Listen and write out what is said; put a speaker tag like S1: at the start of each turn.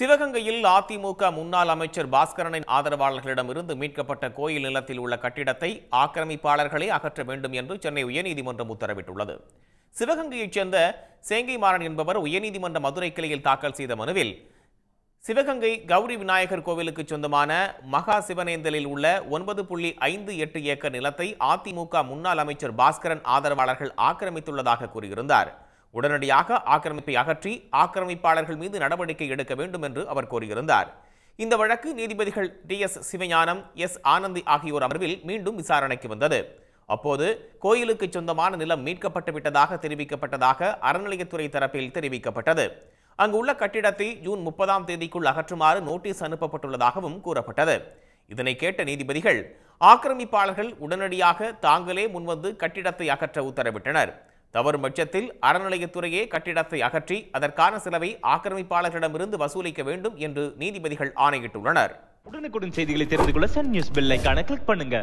S1: சிவகங்கையில் அதிமுக முன்னாள் அமைச்சர் பாஸ்கரனின் ஆதரவாளர்களிடமிருந்து மீட்கப்பட்ட கோயில் நிலத்தில் உள்ள கட்டிடத்தை ஆக்கிரமிப்பாளர்களே அகற்ற வேண்டும் என்று சென்னை உயர்நீதிமன்றம் உத்தரவிட்டுள்ளது சிவகங்கையைச் சேர்ந்த சேங்கை மாறன் என்பவர் உயர்நீதிமன்ற மதுரை கிளையில் தாக்கல் செய்த மனுவில் சிவகங்கை கௌரி விநாயகர் கோவிலுக்கு சொந்தமான மகா சிவனேந்தலில் உள்ள ஒன்பது புள்ளி ஐந்து எட்டு ஏக்கர் நிலத்தை அதிமுக முன்னாள் அமைச்சர் பாஸ்கரன் ஆதரவாளர்கள் ஆக்கிரமித்துள்ளதாக கூறியிருந்தார் உடனடியாக ஆக்கிரமிப்பை அகற்றி ஆக்கிரமிப்பாளர்கள் மீது நடவடிக்கை எடுக்க வேண்டும் என்று அவர் கூறியிருந்தார் இந்த வழக்கு நீதிபதிகள் T S Sivagnanam S Anandhi ஆகியோர் அமர்வில் மீண்டும் விசாரணைக்கு வந்தது அப்போது கோயிலுக்கு சொந்தமான நிலம் மீட்கப்பட்டு விட்டதாக தெரிவிக்கப்பட்டதாக அறநிலையத்துறை தரப்பில் தெரிவிக்கப்பட்டது அங்கு உள்ள கட்டிடத்தை ஜூன் முப்பதாம் தேதிக்குள் அகற்றுமாறு நோட்டீஸ் அனுப்பப்பட்டுள்ளதாகவும் கூறப்பட்டது இதனை கேட்ட நீதிபதிகள் ஆக்கிரமிப்பாளர்கள் உடனடியாக தாங்களே முன்வந்து கட்டிடத்தை அகற்ற உத்தரவிட்டனர் தவறும் பட்சத்தில் அறநிலையத்துறையே கட்டிடத்தை அகற்றி அதற்கான செலவை ஆக்கிரமிப்பாளர்களிடமிருந்து வசூலிக்க வேண்டும் என்று நீதிபதிகள் ஆணையிட்டுள்ளனர்
S2: உடனுக்குடன் செய்திகளை தெரிந்து கொள்ள சன் நியூஸ் பெல்லைக்கான கிளிக் பண்ணுங்க